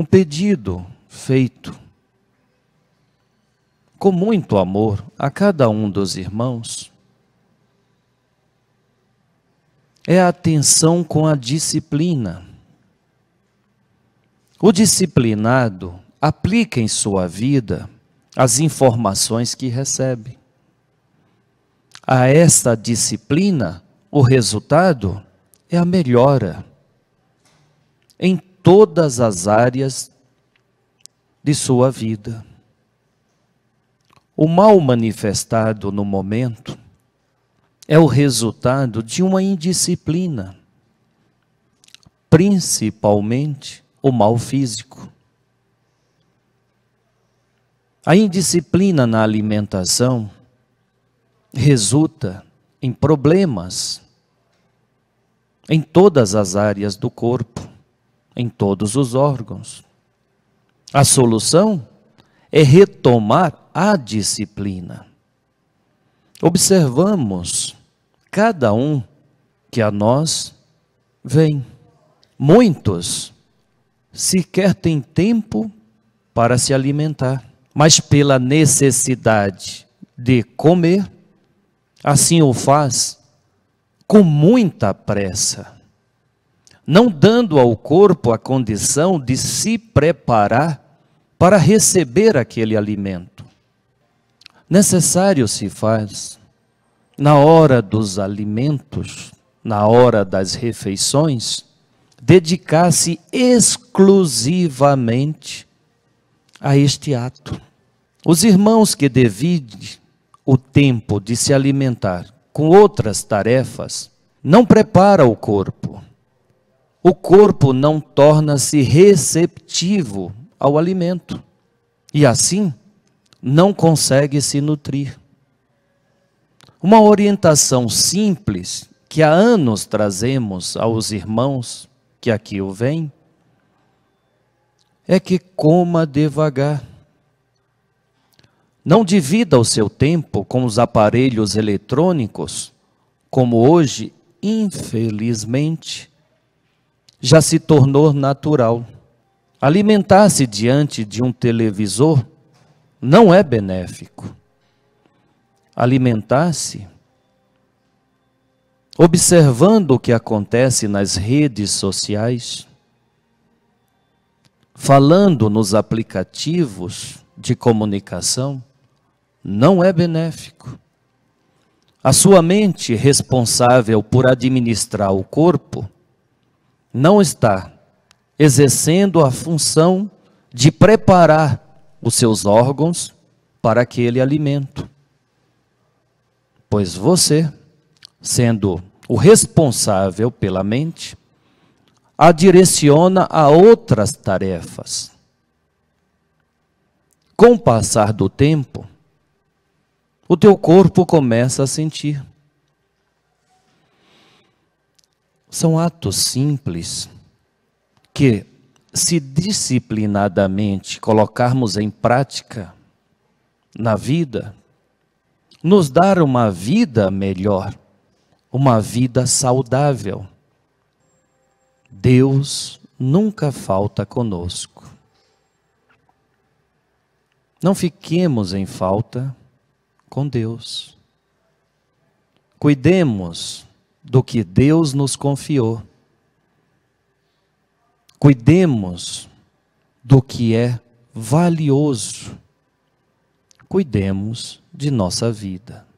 um pedido feito com muito amor a cada um dos irmãos é a atenção com a disciplina. O disciplinado aplica em sua vida as informações que recebe. A esta disciplina, o resultado é a melhora em todas as áreas de sua vida. O mal manifestado no momento é o resultado de uma indisciplina, principalmente o mal físico. A indisciplina na alimentação resulta em problemas em todas as áreas do corpo em todos os órgãos. A solução é retomar a disciplina. Observamos cada um que a nós vem. Muitos sequer têm tempo para se alimentar, mas pela necessidade de comer, assim o faz com muita pressa não dando ao corpo a condição de se preparar para receber aquele alimento. Necessário se faz, na hora dos alimentos, na hora das refeições, dedicar-se exclusivamente a este ato. Os irmãos que dividem o tempo de se alimentar com outras tarefas não prepara o corpo, o corpo não torna-se receptivo ao alimento e assim não consegue se nutrir. Uma orientação simples que há anos trazemos aos irmãos que aqui o vêm é que coma devagar. Não divida o seu tempo com os aparelhos eletrônicos, como hoje, infelizmente, já se tornou natural. Alimentar-se diante de um televisor não é benéfico. Alimentar-se observando o que acontece nas redes sociais, falando nos aplicativos de comunicação, não é benéfico. A sua mente responsável por administrar o corpo não está exercendo a função de preparar os seus órgãos para aquele alimento. Pois você, sendo o responsável pela mente, a direciona a outras tarefas. Com o passar do tempo, o teu corpo começa a sentir. São atos simples que, se disciplinadamente colocarmos em prática na vida, nos dar uma vida melhor, uma vida saudável. Deus nunca falta conosco. Não fiquemos em falta com Deus. Cuidemos do que Deus nos confiou. Cuidemos do que é valioso. Cuidemos de nossa vida.